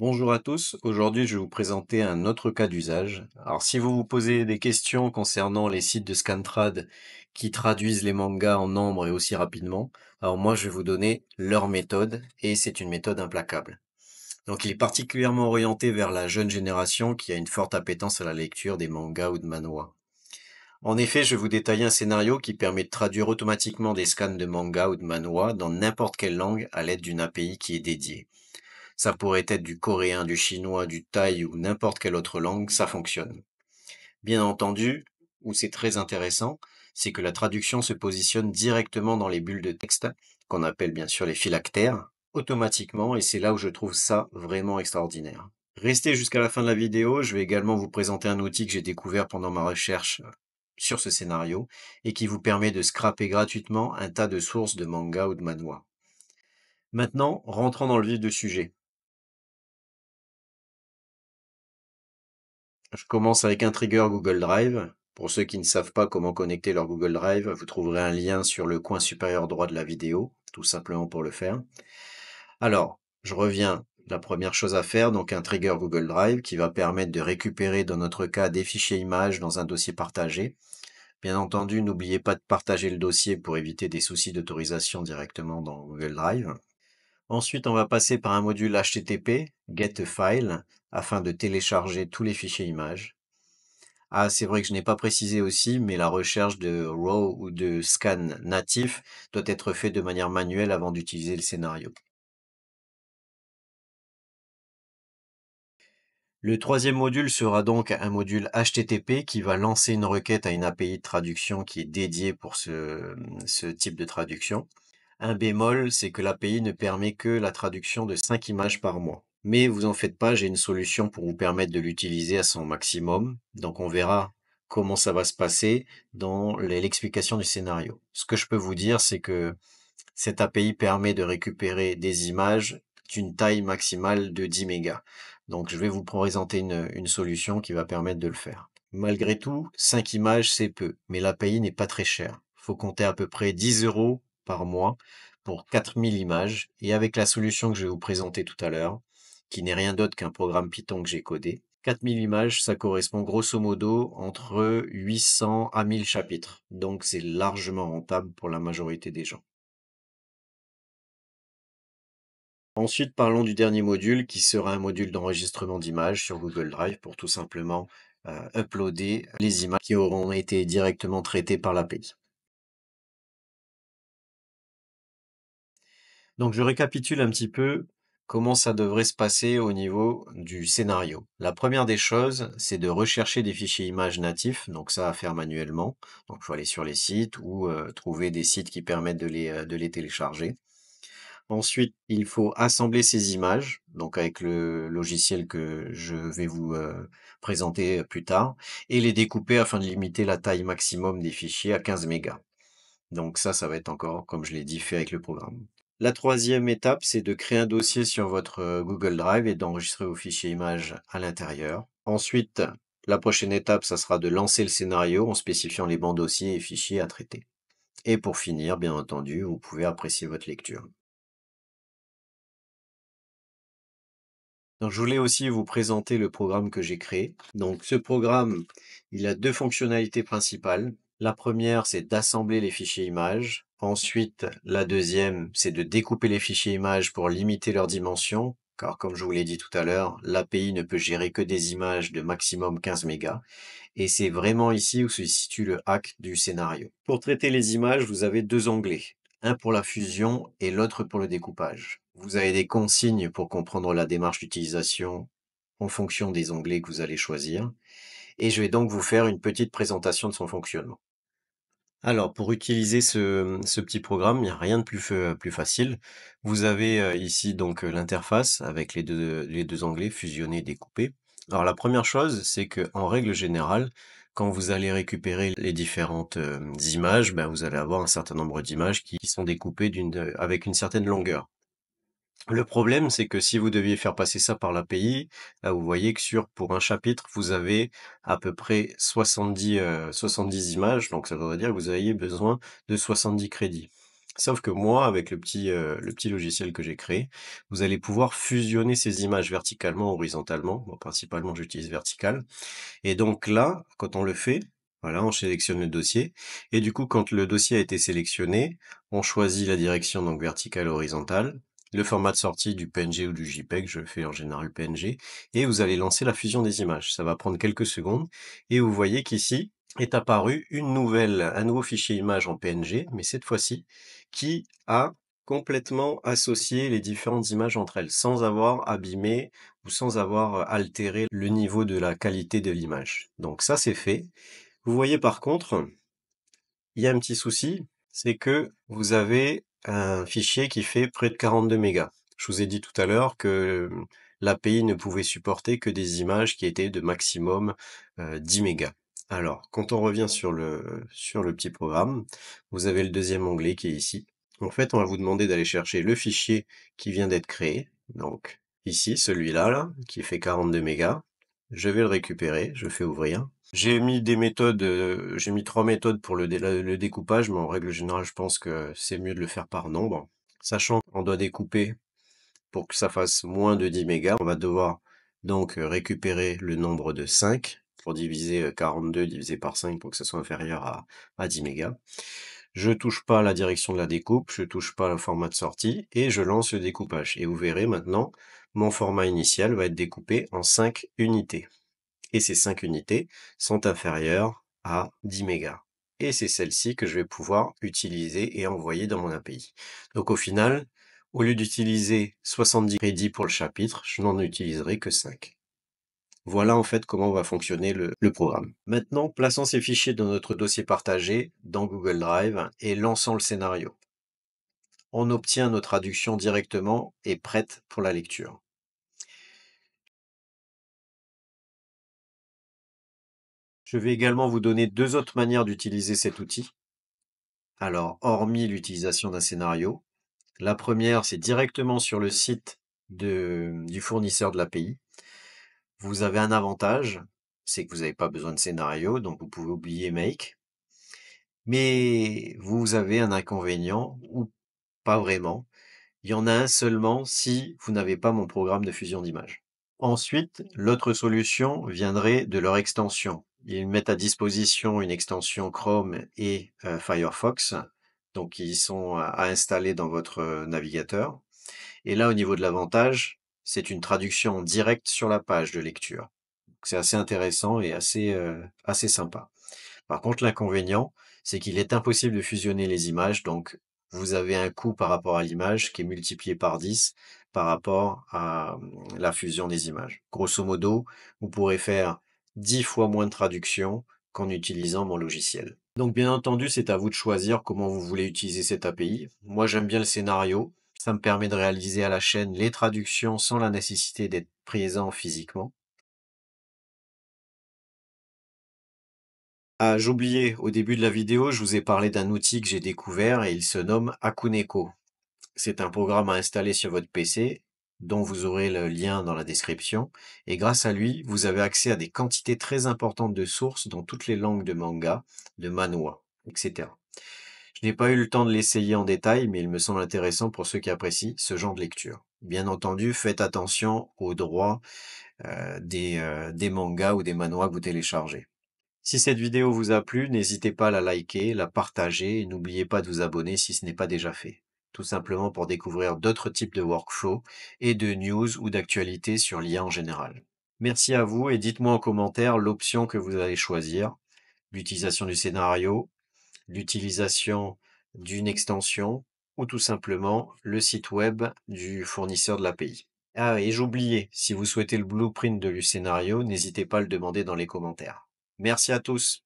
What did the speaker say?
Bonjour à tous, aujourd'hui je vais vous présenter un autre cas d'usage. Alors si vous vous posez des questions concernant les sites de Scantrad qui traduisent les mangas en nombre et aussi rapidement, alors moi je vais vous donner leur méthode et c'est une méthode implacable. Donc il est particulièrement orienté vers la jeune génération qui a une forte appétence à la lecture des mangas ou de manhwa. En effet, je vais vous détailler un scénario qui permet de traduire automatiquement des scans de manga ou de manhwa dans n'importe quelle langue à l'aide d'une API qui est dédiée ça pourrait être du coréen, du chinois, du thaï ou n'importe quelle autre langue, ça fonctionne. Bien entendu, où c'est très intéressant, c'est que la traduction se positionne directement dans les bulles de texte, qu'on appelle bien sûr les phylactères, automatiquement, et c'est là où je trouve ça vraiment extraordinaire. Restez jusqu'à la fin de la vidéo, je vais également vous présenter un outil que j'ai découvert pendant ma recherche euh, sur ce scénario, et qui vous permet de scraper gratuitement un tas de sources de manga ou de manhwa. Maintenant, rentrons dans le vif du sujet. Je commence avec un trigger Google Drive. Pour ceux qui ne savent pas comment connecter leur Google Drive, vous trouverez un lien sur le coin supérieur droit de la vidéo, tout simplement pour le faire. Alors, je reviens. La première chose à faire, donc un trigger Google Drive qui va permettre de récupérer dans notre cas des fichiers images dans un dossier partagé. Bien entendu, n'oubliez pas de partager le dossier pour éviter des soucis d'autorisation directement dans Google Drive. Ensuite, on va passer par un module HTTP, file afin de télécharger tous les fichiers images. Ah, c'est vrai que je n'ai pas précisé aussi, mais la recherche de RAW ou de scan natif doit être faite de manière manuelle avant d'utiliser le scénario. Le troisième module sera donc un module HTTP qui va lancer une requête à une API de traduction qui est dédiée pour ce, ce type de traduction. Un bémol, c'est que l'API ne permet que la traduction de 5 images par mois. Mais vous en faites pas, j'ai une solution pour vous permettre de l'utiliser à son maximum. Donc on verra comment ça va se passer dans l'explication du scénario. Ce que je peux vous dire, c'est que cette API permet de récupérer des images d'une taille maximale de 10 mégas. Donc je vais vous présenter une, solution qui va permettre de le faire. Malgré tout, 5 images, c'est peu, mais l'API n'est pas très chère. Faut compter à peu près 10 euros par mois pour 4000 images. Et avec la solution que je vais vous présenter tout à l'heure, qui n'est rien d'autre qu'un programme Python que j'ai codé, 4000 images, ça correspond grosso modo entre 800 à 1000 chapitres. Donc c'est largement rentable pour la majorité des gens. Ensuite, parlons du dernier module qui sera un module d'enregistrement d'images sur Google Drive pour tout simplement euh, uploader les images qui auront été directement traitées par l'API. Donc je récapitule un petit peu comment ça devrait se passer au niveau du scénario. La première des choses, c'est de rechercher des fichiers images natifs, donc ça à faire manuellement. Donc il faut aller sur les sites ou euh, trouver des sites qui permettent de les, euh, de les télécharger. Ensuite, il faut assembler ces images, donc avec le logiciel que je vais vous euh, présenter plus tard, et les découper afin de limiter la taille maximum des fichiers à 15 mégas. Donc ça, ça va être encore, comme je l'ai dit, fait avec le programme. La troisième étape, c'est de créer un dossier sur votre euh, Google Drive et d'enregistrer vos fichiers images à l'intérieur. Ensuite, la prochaine étape, ça sera de lancer le scénario en spécifiant les bons dossiers et fichiers à traiter. Et pour finir, bien entendu, vous pouvez apprécier votre lecture. Donc, je voulais aussi vous présenter le programme que j'ai créé. Donc, ce programme, il a deux fonctionnalités principales. La première, c'est d'assembler les fichiers images Ensuite, la deuxième, c'est de découper les fichiers images pour limiter leurs dimensions, car comme je vous l'ai dit tout à l'heure, l'API ne peut gérer que des images de maximum 15 mégas, et c'est vraiment ici où se situe le hack du scénario. Pour traiter les images, vous avez deux onglets, un pour la fusion et l'autre pour le découpage. Vous avez des consignes pour comprendre la démarche d'utilisation en fonction des onglets que vous allez choisir, et je vais donc vous faire une petite présentation de son fonctionnement. Alors, pour utiliser ce, petit programme, il n'y a rien de plus, facile. Vous avez euh, ici donc euh, l'interface avec les deux, les deux onglets fusionnés et découpés. Alors, la première chose, c'est qu'en règle générale, quand vous allez récupérer les différentes euh, images, ben, vous allez avoir un certain nombre d'images qui, sont découpées avec une certaine longueur. Le problème, c'est que si vous deviez faire passer ça par l'API, là, vous voyez que sur, pour un chapitre, vous avez à peu près 70, 70 euh, images, donc ça voudrait dire que vous auriez besoin de 70 crédits. Sauf que moi, avec le petit, euh, le petit logiciel que j'ai créé, vous allez pouvoir fusionner ces images verticalement, horizontalement. principalement, j'utilise vertical. Et donc là, quand on le fait, voilà, on sélectionne le dossier. Et du coup, quand le dossier a été sélectionné, on choisit la direction donc verticale, horizontale le format de sortie du PNG ou du JPEG, je fais en général PNG, et vous allez lancer la fusion des images. Ça va prendre quelques secondes, et vous voyez qu'ici est apparu une nouvelle, un nouveau fichier image en PNG, mais cette fois-ci, qui a complètement associé les différentes images entre elles, sans avoir abîmé ou sans avoir euh, altéré le niveau de la qualité de l'image. Donc ça, c'est fait. Vous voyez par contre, il y a un petit souci, c'est que vous avez un fichier qui fait près de 42 mégas. Je vous ai dit tout à l'heure que l'API ne pouvait supporter que des images qui étaient de maximum 10 mégas. Alors, quand on revient sur le, sur le petit programme, vous avez le deuxième onglet qui est ici. En fait, on va vous demander d'aller chercher le fichier qui vient d'être créé. Donc, ici, celui-là, là, qui fait 42 mégas. Je vais le récupérer, je fais ouvrir. J'ai mis des méthodes, euh, j'ai mis trois méthodes pour le découpage, mais en règle générale, je pense que c'est mieux de le faire par nombre. Sachant qu'on doit découper pour que ça fasse moins de 10 mégas, on va devoir donc, euh, récupérer le nombre de 5 pour diviser, 42 euh, divisé par 5 pour que ça soit inférieur à à 10 mégas. Je touche pas la direction de la découpe, je touche pas le format de sortie et je lance le découpage et vous verrez maintenant, mon format initial va être découpé en 5 unités et ces 5 unités sont inférieures à 10 mégas. Et c'est celle-ci que je vais pouvoir utiliser et envoyer dans mon API. Donc au final, au lieu d'utiliser 70 crédits pour le chapitre, je n'en utiliserai que 5. Voilà en fait comment va fonctionner le, programme. Maintenant, plaçons ces fichiers dans notre dossier partagé, dans Google Drive, et lançons le scénario. On obtient nos traductions directement et prêtes pour la lecture. Je vais également vous donner deux autres manières d'utiliser cet outil. Alors, hormis l'utilisation d'un scénario, la première, c'est directement sur le site du fournisseur de l'API. Vous avez un avantage, c'est que vous n'avez pas besoin de scénario, donc vous pouvez oublier Make. Mais vous avez un inconvénient, ou pas vraiment. Il y en a un seulement si vous n'avez pas mon programme de fusion d'images. Ensuite, l'autre solution viendrait de leur extension, ils mettent à disposition une extension Chrome et euh, Firefox, donc ils sont à, installer dans votre euh, navigateur. Et là, au niveau de l'avantage, c'est une traduction directe sur la page de lecture. C'est assez intéressant et assez, euh, assez sympa. Par contre, l'inconvénient, c'est qu'il est impossible de fusionner les images, donc vous avez un coût par rapport à l'image qui est multiplié par 10 par rapport à hum, la fusion des images. Grosso modo, vous pourrez faire 10 fois moins de traduction qu'en utilisant mon logiciel. Donc bien entendu, c'est à vous de choisir comment vous voulez utiliser cette API. Moi, j'aime bien le scénario. Ça me permet de réaliser à la chaîne les traductions sans la nécessité d'être présent physiquement. Ah, j'oubliais, au début de la vidéo, je vous ai parlé d'un outil que j'ai découvert et il se nomme Akuneko. C'est un programme à installer sur votre PC dont vous aurez le lien dans la description, et grâce à lui, vous avez accès à des quantités très importantes de sources dans toutes les langues de manga, de manhwa, etc. Je n'ai pas eu le temps de l'essayer en détail, mais il me semble intéressant pour ceux qui apprécient ce genre de lecture. Bien entendu, faites attention aux droits euh, des, euh, des mangas ou des manhwa que vous téléchargez. Si cette vidéo vous a plu, n'hésitez pas à la liker, la partager et n'oubliez pas de vous abonner si ce n'est pas déjà fait tout simplement pour découvrir d'autres types de workflows et de news ou d'actualités sur l'IA en général. Merci à vous et dites-moi en commentaire l'option que vous allez choisir, l'utilisation du scénario, l'utilisation d'une extension ou tout simplement le site web du fournisseur de l'API. Ah, et j'oubliais, si vous souhaitez le blueprint de du scénario, n'hésitez pas à le demander dans les commentaires. Merci à tous.